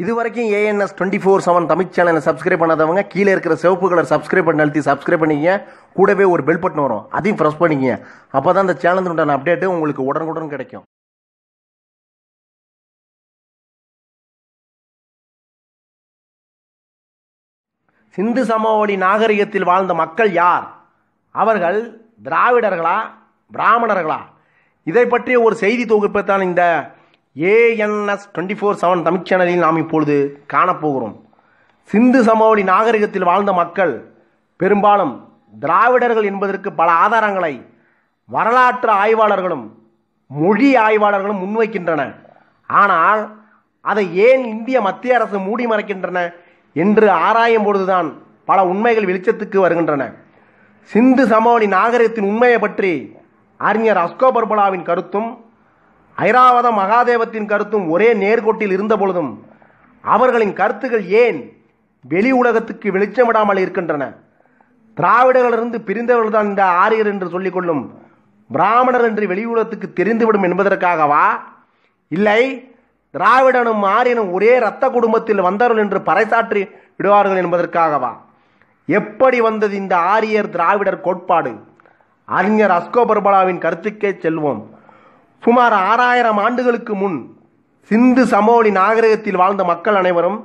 இது வரைக்கும் ANS twenty four seven Tamil சேனலை சப்ஸ்கிரைப் பண்ணாதவங்க கீழே இருக்கிற சிவப்பு கலர் சப்ஸ்கிரைப் பண்ணி அழுத்தி சப்ஸ்கிரைப் பண்ணிக்கங்க கூடவே ஒரு பெல் பட்டன் வரும் அதையும் ப்ரெஸ் பண்ணிக்கங்க அப்போ தான் அந்த உண்டான அப்டேட்டு உங்களுக்கு உடனுக்குடன் கிடைக்கும் சிந்து சமவெளி நாகரிகத்தில் வாழ்ந்த மக்கள் யார் அவர்கள் இதை ஒரு செய்தி இந்த ANS twenty four seven Tamil சேனலில் நாம் இப்பொழுது காணப்போகிறோம் சிந்து சமவெளி நாகரிகத்தில் வாழ்ந்த மக்கள் பெரும்பாலும் திராவிடர்கள் என்பதற்கு பல ஆதாரங்களை வரலாற்று ஆய்வாளர்களும் மொழி ஆய்வாளர்களும் முன்வைக்கின்றன ஆனால் அதை ஏன் இந்திய மத்திய அரசு மூடி மறைக்கின்றன என்று ஆராயும் பொழுதுதான் பல உண்மைகள் வெளிச்சத்துக்கு வருகின்றன சிந்து சமவெளி நாகரிகத்தின் உண்மையை பற்றி அறிஞர் அஸ்கோ பர்பலாவின் கருத்தும் ஐராவத மகாதேவத்தின் கருத்தும் ஒரே நேர்கோட்டில் இருந்த பொழுதும் அவர்களின் கருத்துகள் ஏன் வெளி உலகத்துக்கு வெளிச்சமிடாமல் இருக்கின்றன திராவிடர்களிருந்து பிரிந்தவர்கள்தான் இந்த ஆரியர் என்று சொல்லிக்கொள்ளும் பிராமணர் என்று வெளி உலகத்துக்கு தெரிந்துவிடும் என்பதற்காகவா இல்லை திராவிடனும் ஆரியனும் ஒரே இரத்த குடும்பத்தில் வந்தவர்கள் என்று பறைசாற்றி விடுவார்கள் என்பதற்காகவா எப்படி வந்தது இந்த ஆரியர் திராவிடர் கோட்பாடு அறிஞர் அஸ்கோ பர்பலாவின் கருத்துக்கே செல்வோம் சுமார் ஆறாயிரம் ஆண்டுகளுக்கு முன் சிந்து சமோலி நாகரிகத்தில் வாழ்ந்த மக்கள் அனைவரும்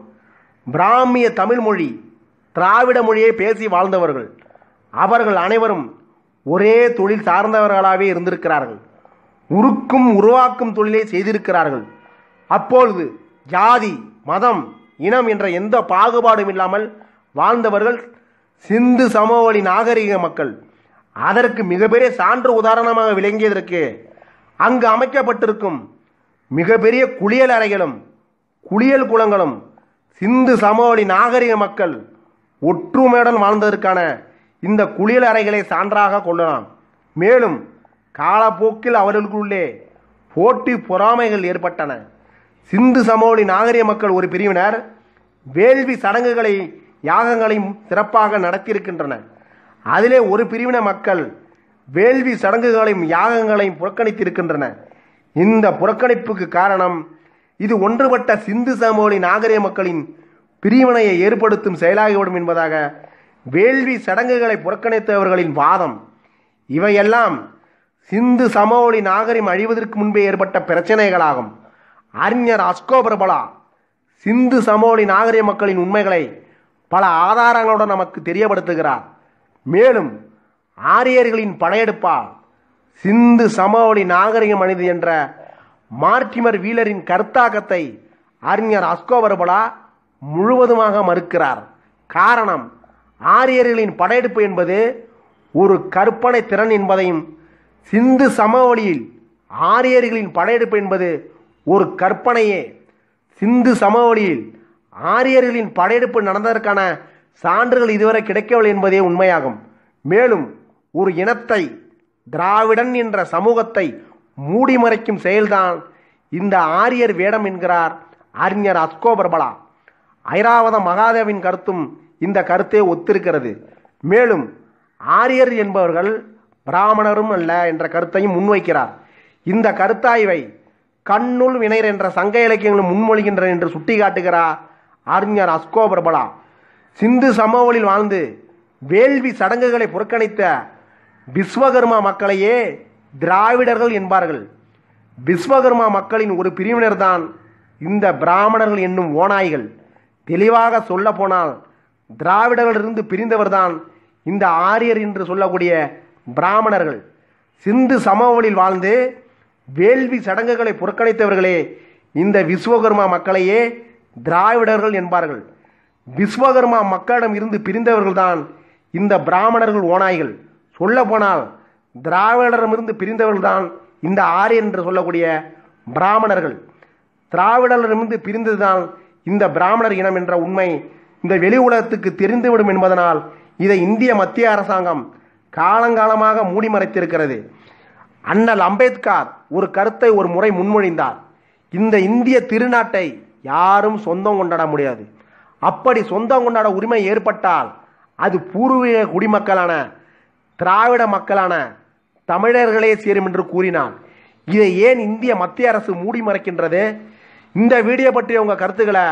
பிராமிய தமிழ் மொழி திராவிட மொழியை பேசி வாழ்ந்தவர்கள் அவர்கள் அனைவரும் ஒரே தொழில் சார்ந்தவர்களாகவே இருந்திருக்கிறார்கள் உருக்கும் உருவாக்கும் தொழிலை செய்திருக்கிறார்கள் அப்பொழுது ஜாதி மதம் இனம் என்ற எந்த பாகுபாடும் இல்லாமல் வாழ்ந்தவர்கள் சிந்து சமவெளி நாகரிக மக்கள் அதற்கு மிகப்பெரிய சான்று உதாரணமாக விளங்கியதற்கு அங்கு அமைக்கப்பட்டிருக்கும் மிகப்பெரிய குளியல் அறைகளும் குளியல் குளங்களும் சிந்து சமவெளி நாகரிக மக்கள் ஒற்றுமையுடன் வாழ்ந்ததற்கான இந்த குளியல் அறைகளை சான்றாக கொள்ளலாம் மேலும் காலப்போக்கில் அவர்களுக்குள்ளே போட்டி பொறாமைகள் ஏற்பட்டன சிந்து சமவெளி நாகரிக மக்கள் ஒரு பிரிவினர் வேள்வி சடங்குகளை யாகங்களையும் சிறப்பாக நடத்தியிருக்கின்றன அதிலே ஒரு பிரிவின மக்கள் வேள்வி சடங்குகளையும் யாகங்களையும் புறக்கணித்திருக்கின்றன இந்த புறக்கணிப்புக்கு காரணம் இது ஒன்றுபட்ட சிந்து சமவெளி நாகரிக மக்களின் பிரிவினையை ஏற்படுத்தும் செயலாகிவிடும் என்பதாக வேள்வி சடங்குகளை புறக்கணித்தவர்களின் வாதம் இவையெல்லாம் சிந்து சமவெளி நாகரிகம் அழிவதற்கு முன்பே ஏற்பட்ட பிரச்சனைகளாகும் அறிஞர் அஸ்கோ பிரபலா சிந்து சமவெளி நாகரிக மக்களின் உண்மைகளை பல ஆதாரங்களுடன் நமக்கு தெரியப்படுத்துகிறார் மேலும் ஆரியர்களின் படையெடுப்பா சிந்து சமவெளி நாகரிகம் மனிதர் என்ற மார்டிமர் வீலரின் கருத்தாக்கத்தை அறிஞர் அஸ்கோவர்பலா முழுவதுமாக மறுக்கிறார் காரணம் ஆரியர்களின் படையெடுப்பு என்பது ஒரு கற்பனை திறன் என்பதையும் சிந்து சமவெளியில் ஆரியர்களின் படையெடுப்பு என்பது ஒரு கற்பனையே சிந்து சமவெளியில் ஆரியர்களின் படையெடுப்பு நடந்ததற்கான சான்றுகள் இதுவரை கிடைக்கவில்லை என்பதே உண்மையாகும் மேலும் ஒரு இனத்தை திராவிடன் என்ற சமூகத்தை மூடி மறைக்கும் செயல்தான் இந்த ஆரியர் வேடம் என்கிறார் அறிஞர் அஸ்கோ பிரபலா ஐராவத மகாதேவின் கருத்தும் இந்த கருத்தே ஒத்திருக்கிறது மேலும் ஆரியர் என்பவர்கள் பிராமணரும் அல்ல என்ற கருத்தையும் முன்வைக்கிறார் இந்த கருத்தாய்வை கண்ணுள் வினைர் என்ற சங்க இலக்கியங்களும் முன்மொழிகின்றன என்று சுட்டிக்காட்டுகிறார் அறிஞர் அஸ்கோ பிரபலா சிந்து சமவெளியில் வாழ்ந்து வேள்வி சடங்குகளை புறக்கணித்த விஸ்வகர்மா மக்களையே திராவிடர்கள் என்பார்கள் விஸ்வகர்மா மக்களின் ஒரு பிரிவினர்தான் இந்த பிராமணர்கள் என்னும் ஓநாய்கள் தெளிவாக சொல்ல போனால் திராவிடர்களிலிருந்து பிரிந்தவர்தான் இந்த ஆரியர் என்று சொல்லக்கூடிய பிராமணர்கள் சிந்து சமவெளியில் வாழ்ந்து வேள்வி சடங்குகளை புறக்கணித்தவர்களே இந்த விஸ்வகர்மா மக்களையே திராவிடர்கள் என்பார்கள் விஸ்வகர்மா மக்களிடம் இருந்து பிரிந்தவர்கள்தான் இந்த பிராமணர்கள் ஓநாய்கள் சொல்லப்போனால் திராவிடரிடமிருந்து பிரிந்தவர்கள்தான் இந்த ஆரியன் என்று சொல்லக்கூடிய பிராமணர்கள் திராவிடரிடமிருந்து பிரிந்ததுதான் இந்த பிராமணர் இனம் என்ற உண்மை இந்த வெளி உலகத்துக்கு தெரிந்துவிடும் என்பதனால் இதை இந்திய மத்திய அரசாங்கம் காலங்காலமாக மூடி மறைத்திருக்கிறது அண்ணல் அம்பேத்கர் ஒரு கருத்தை ஒரு முறை முன்மொழிந்தார் இந்த இந்திய திருநாட்டை யாரும் சொந்தம் கொண்டாட முடியாது அப்படி சொந்தம் கொண்டாட உரிமை ஏற்பட்டால் அது பூர்வீக குடிமக்களான திராவிட மக்களான தமிழர்களே சேரும் என்று கூறினார் இதை ஏன் இந்திய மத்திய அரசு மூடி மறைக்கின்றது இந்த வீடியோ பற்றிய உங்கள் கருத்துக்களை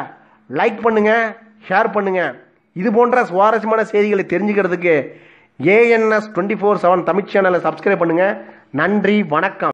லைக் பண்ணுங்கள் ஷேர் பண்ணுங்கள் இது போன்ற சுவாரஸ்யமான செய்திகளை தெரிஞ்சுக்கிறதுக்கு ANS twenty four seven Tamil சேனலை சப்ஸ்கிரைப் பண்ணுங்கள் நன்றி வணக்கம்